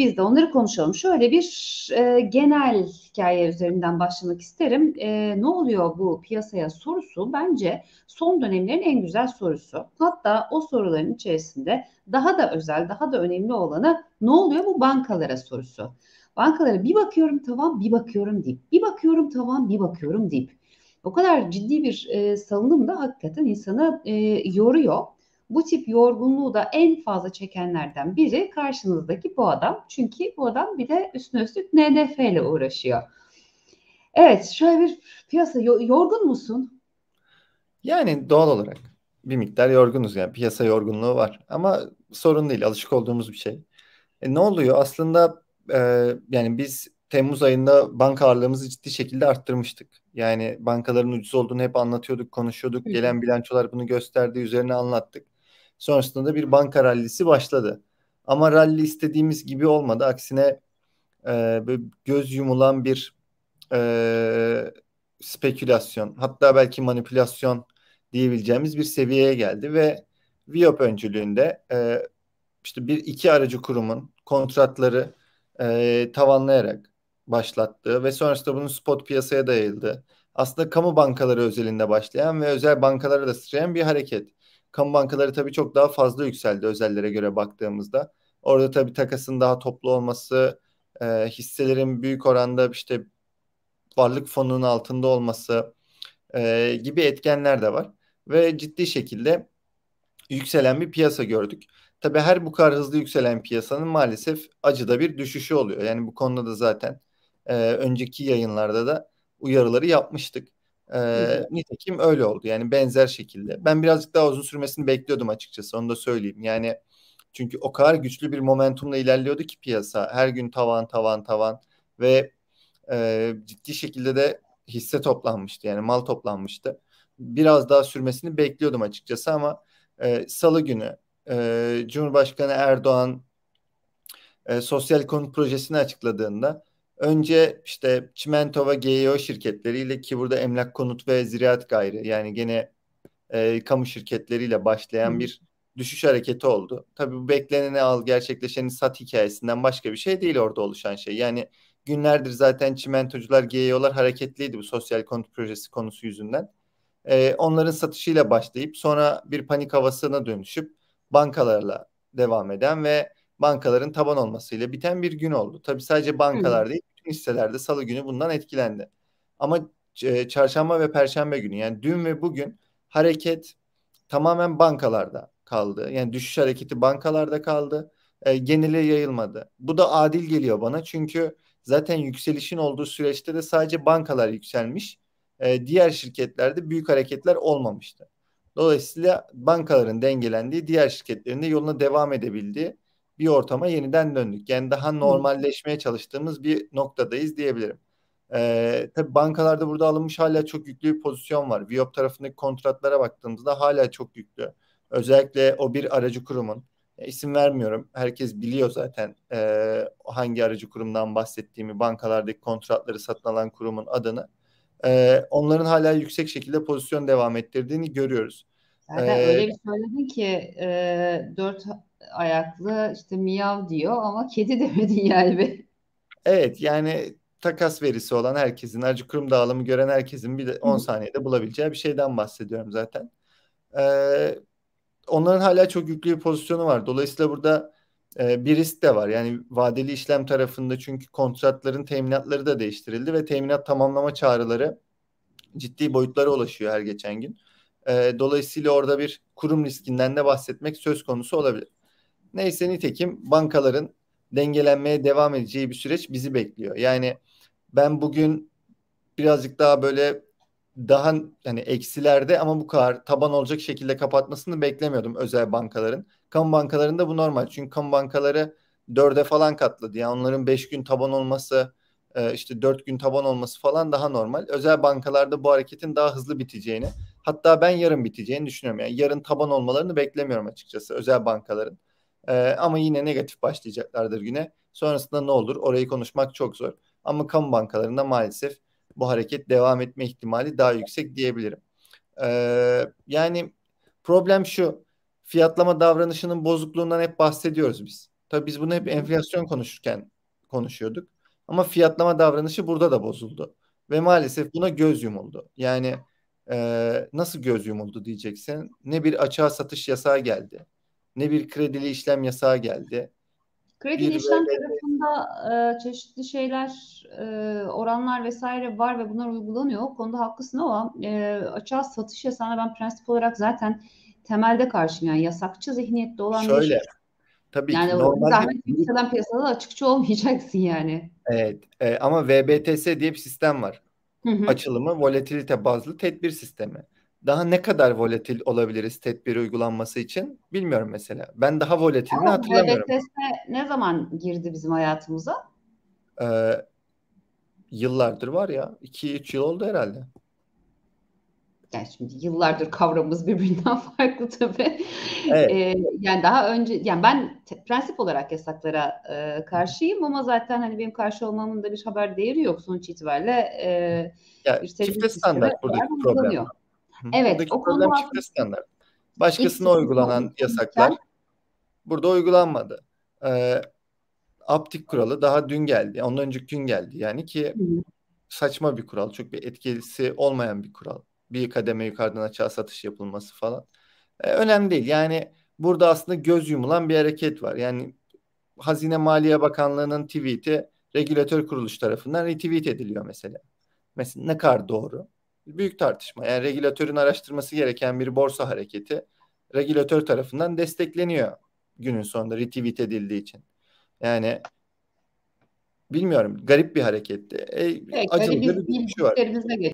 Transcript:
Biz de onları konuşalım. Şöyle bir e, genel hikaye üzerinden başlamak isterim. E, ne oluyor bu piyasaya sorusu bence son dönemlerin en güzel sorusu. Hatta o soruların içerisinde daha da özel, daha da önemli olanı ne oluyor bu bankalara sorusu. Bankalara bir bakıyorum tamam, bir bakıyorum deyip, bir bakıyorum tamam, bir bakıyorum deyip. O kadar ciddi bir e, salınım da hakikaten insanı e, yoruyor bu tip yorgunluğu da en fazla çekenlerden biri karşınızdaki bu adam. Çünkü bu adam bir de üstüne üstlük NDF ile uğraşıyor. Evet şöyle bir piyasa yorgun musun? Yani doğal olarak bir miktar yorgunuz yani piyasa yorgunluğu var ama sorun değil alışık olduğumuz bir şey. E, ne oluyor aslında e, yani biz Temmuz ayında banka ağırlığımızı ciddi şekilde arttırmıştık. Yani bankaların ucuz olduğunu hep anlatıyorduk, konuşuyorduk. Gelen bilançolar bunu gösterdi, üzerine anlattık. Sonrasında da bir banka rallisi başladı. Ama ralli istediğimiz gibi olmadı. Aksine e, göz yumulan bir e, spekülasyon hatta belki manipülasyon diyebileceğimiz bir seviyeye geldi ve Viop öncülüğünde e, işte bir iki aracı kurumun kontratları e, tavanlayarak başlattığı ve sonrasında bunun spot piyasaya dayıldı. Aslında kamu bankaları özelinde başlayan ve özel bankalara da sıçrayan bir hareket. Kamu bankaları tabii çok daha fazla yükseldi özellere göre baktığımızda. Orada tabii takasın daha toplu olması, e, hisselerin büyük oranda işte varlık fonunun altında olması e, gibi etkenler de var. Ve ciddi şekilde yükselen bir piyasa gördük. Tabii her bu kadar hızlı yükselen piyasanın maalesef acıda bir düşüşü oluyor. Yani bu konuda da zaten e, önceki yayınlarda da uyarıları yapmıştık. E, nitekim öyle oldu yani benzer şekilde. Ben birazcık daha uzun sürmesini bekliyordum açıkçası onu da söyleyeyim. Yani çünkü o kadar güçlü bir momentumla ilerliyordu ki piyasa. Her gün tavan tavan tavan ve e, ciddi şekilde de hisse toplanmıştı yani mal toplanmıştı. Biraz daha sürmesini bekliyordum açıkçası ama e, salı günü e, Cumhurbaşkanı Erdoğan e, sosyal konut projesini açıkladığında Önce işte çimento ve GEO şirketleriyle ki burada emlak konut ve ziraat gayri yani gene e, kamu şirketleriyle başlayan hmm. bir düşüş hareketi oldu. Tabii bu bekleneni al gerçekleşeni sat hikayesinden başka bir şey değil orada oluşan şey. Yani günlerdir zaten çimentocular, GEO'lar hareketliydi bu sosyal konut projesi konusu yüzünden. E, onların satışıyla başlayıp sonra bir panik havasına dönüşüp bankalarla devam eden ve bankaların taban olmasıyla biten bir gün oldu. Tabii sadece hmm. bankalar Hı. değil hisselerde salı günü bundan etkilendi. Ama e, çarşamba ve perşembe günü yani dün ve bugün hareket tamamen bankalarda kaldı. Yani düşüş hareketi bankalarda kaldı. E, genele yayılmadı. Bu da adil geliyor bana çünkü zaten yükselişin olduğu süreçte de sadece bankalar yükselmiş. E, diğer şirketlerde büyük hareketler olmamıştı. Dolayısıyla bankaların dengelendiği diğer şirketlerin de yoluna devam edebildiği bir ortama yeniden döndük. Yani daha normalleşmeye çalıştığımız bir noktadayız diyebilirim. Ee, tabii bankalarda burada alınmış hala çok yüklü bir pozisyon var. Viop tarafındaki kontratlara baktığımızda hala çok yüklü. Özellikle o bir aracı kurumun isim vermiyorum. Herkes biliyor zaten e, hangi aracı kurumdan bahsettiğimi, bankalardaki kontratları satın alan kurumun adını. E, onların hala yüksek şekilde pozisyon devam ettirdiğini görüyoruz. Zaten ee, öyle bir söyledin ki e, ee, 4 ayaklı işte miyav diyor ama kedi demedin yani be. Evet yani takas verisi olan herkesin, acı kurum dağılımı gören herkesin bir de 10 saniyede bulabileceği bir şeyden bahsediyorum zaten. Ee, onların hala çok yüklü bir pozisyonu var. Dolayısıyla burada e, bir risk de var. Yani vadeli işlem tarafında çünkü kontratların teminatları da değiştirildi ve teminat tamamlama çağrıları ciddi boyutlara ulaşıyor her geçen gün. E, dolayısıyla orada bir kurum riskinden de bahsetmek söz konusu olabilir. Neyse nitekim bankaların dengelenmeye devam edeceği bir süreç bizi bekliyor. Yani ben bugün birazcık daha böyle daha hani eksilerde ama bu kadar taban olacak şekilde kapatmasını beklemiyordum özel bankaların. Kamu bankalarında bu normal. Çünkü kamu bankaları dörde falan katladı. Yani onların beş gün taban olması e, işte dört gün taban olması falan daha normal. Özel bankalarda bu hareketin daha hızlı biteceğini hatta ben yarın biteceğini düşünüyorum. Yani yarın taban olmalarını beklemiyorum açıkçası özel bankaların. E, ama yine negatif başlayacaklardır güne. Sonrasında ne olur orayı konuşmak çok zor. Ama kamu bankalarında maalesef bu hareket devam etme ihtimali daha yüksek diyebilirim. E, yani problem şu fiyatlama davranışının bozukluğundan hep bahsediyoruz biz. Tabii biz bunu hep enflasyon konuşurken konuşuyorduk. Ama fiyatlama davranışı burada da bozuldu. Ve maalesef buna göz yumuldu. Yani e, nasıl göz yumuldu diyeceksin. Ne bir açığa satış yasağı geldi ne bir kredili işlem yasağı geldi. Kredi işlem böyle... tarafında e, çeşitli şeyler, e, oranlar vesaire var ve bunlar uygulanıyor. O konuda haklısın ama e, açığa satış yasağına ben prensip olarak zaten temelde karşıyım. Yani yasakçı zihniyette olan Şöyle, bir şey. Tabii yani ki. Normalde... Zahmet yükselen piyasada açıkçı olmayacaksın yani. Evet e, ama VBTS diye bir sistem var. Hı hı. Açılımı volatilite bazlı tedbir sistemi daha ne kadar volatil olabiliriz tedbiri uygulanması için bilmiyorum mesela. Ben daha volatilini Ama hatırlamıyorum. BDTS ne zaman girdi bizim hayatımıza? Ee, yıllardır var ya. 2-3 yıl oldu herhalde. Yani şimdi yıllardır kavramımız birbirinden farklı tabii. Evet. Ee, yani daha önce yani ben te, prensip olarak yasaklara e, karşıyım ama zaten hani benim karşı olmamın da bir haber değeri yok sonuç itibariyle. E, ya, bir çifte standart buradaki problem. Uzanıyor. Evet. Buradaki o problem çifte standart. Başkasına uygulanan yasaklar burada uygulanmadı. Ee, aptik kuralı daha dün geldi. Ondan önceki gün geldi. Yani ki saçma bir kural. Çok bir etkisi olmayan bir kural. Bir kademe yukarıdan açığa satış yapılması falan. Ee, önemli değil. Yani burada aslında göz yumulan bir hareket var. Yani Hazine Maliye Bakanlığı'nın tweet'i regülatör kuruluş tarafından retweet ediliyor mesela. Mesela ne kadar doğru? büyük tartışma. Yani regülatörün araştırması gereken bir borsa hareketi regülatör tarafından destekleniyor günün sonunda retweet edildiği için. Yani bilmiyorum garip bir hareketti. E, evet, acılı bir, bir, bir şey var.